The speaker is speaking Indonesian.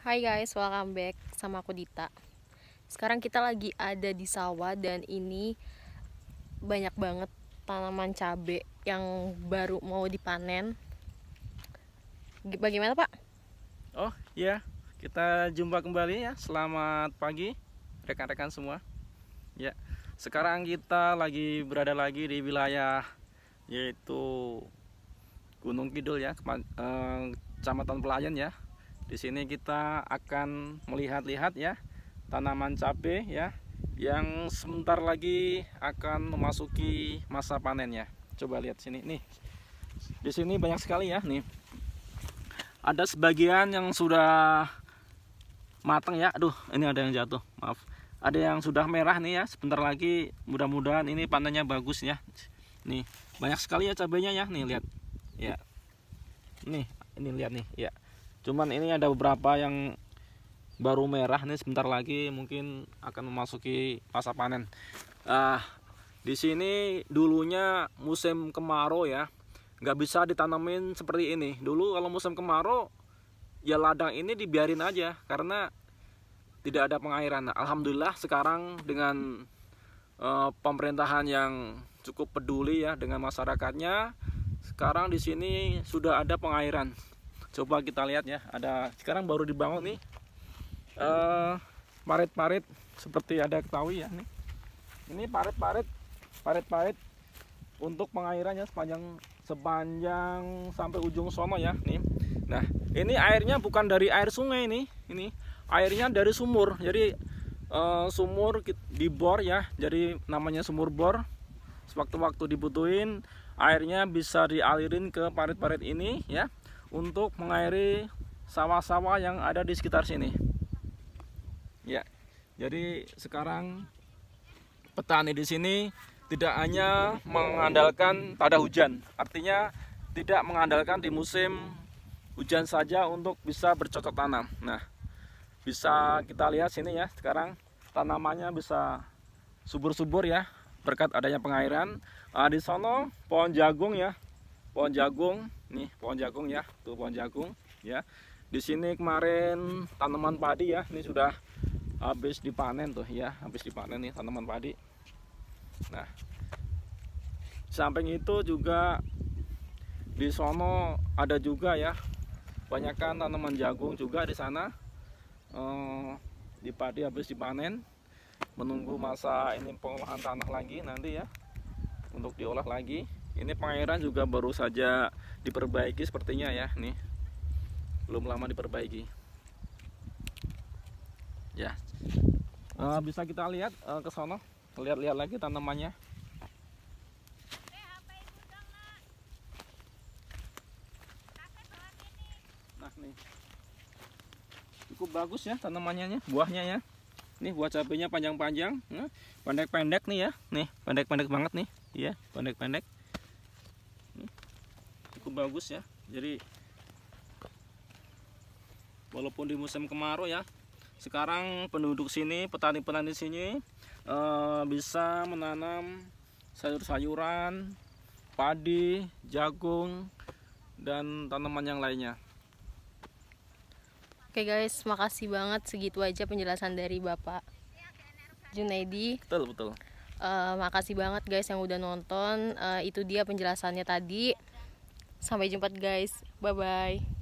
Hai guys, welcome back sama aku Dita. Sekarang kita lagi ada di sawah dan ini banyak banget tanaman cabe yang baru mau dipanen. Bagaimana, Pak? Oh, iya. Kita jumpa kembali ya. Selamat pagi rekan-rekan semua. Ya. Sekarang kita lagi berada lagi di wilayah yaitu Gunung Kidul ya, eh, Kecamatan Pelayan ya, di sini kita akan melihat-lihat ya tanaman cabai ya yang sebentar lagi akan memasuki masa panennya. Coba lihat sini nih. Di sini banyak sekali ya nih. Ada sebagian yang sudah matang ya. Aduh, ini ada yang jatuh. Maaf. Ada yang sudah merah nih ya. Sebentar lagi mudah-mudahan ini panennya bagus ya. Nih, banyak sekali ya cabenya ya. Nih lihat. Ya. Nih, ini lihat nih ya cuman ini ada beberapa yang baru merah nih sebentar lagi mungkin akan memasuki masa panen ah di sini dulunya musim kemarau ya nggak bisa ditanamin seperti ini dulu kalau musim kemarau ya ladang ini dibiarin aja karena tidak ada pengairan nah, alhamdulillah sekarang dengan uh, pemerintahan yang cukup peduli ya dengan masyarakatnya sekarang di sini sudah ada pengairan coba kita lihat ya ada sekarang baru dibangun nih eh, parit-parit uh, seperti ada ketahui ya nih ini parit-parit parit-parit untuk pengairannya sepanjang sepanjang sampai ujung sono ya nih nah ini airnya bukan dari air sungai ini ini airnya dari sumur jadi uh, sumur bor ya jadi namanya sumur bor sewaktu-waktu dibutuhin airnya bisa dialirin ke parit-parit ini ya untuk mengairi sawah-sawah yang ada di sekitar sini. Ya, jadi sekarang petani di sini tidak hanya mengandalkan pada hujan, artinya tidak mengandalkan di musim hujan saja untuk bisa bercocok tanam. Nah, bisa kita lihat sini ya sekarang tanamannya bisa subur-subur ya berkat adanya pengairan. Nah, di sono pohon jagung ya pohon jagung nih pohon jagung ya tuh pohon jagung ya di sini kemarin tanaman padi ya ini sudah habis dipanen tuh ya habis dipanen nih tanaman padi nah samping itu juga di sono ada juga ya banyakkan tanaman jagung juga di sana eh, di padi habis dipanen menunggu masa ini pengolahan tanah lagi nanti ya untuk diolah lagi ini pengairan juga baru saja diperbaiki sepertinya ya nih belum lama diperbaiki ya e, bisa kita lihat e, ke sana lihat-lihat lagi tanamannya nah nih cukup bagus ya tanamannya buahnya ya nih buah cabenya panjang-panjang eh, pendek-pendek nih ya nih pendek-pendek banget nih ya pendek-pendek cukup bagus ya jadi walaupun di musim kemarau ya sekarang penduduk sini petani-petani sini e, bisa menanam sayur-sayuran padi jagung dan tanaman yang lainnya Oke guys, makasih banget segitu aja penjelasan dari Bapak Junaidi. Betul, betul. Uh, makasih banget guys yang udah nonton. Uh, itu dia penjelasannya tadi. Sampai jumpa guys. Bye bye.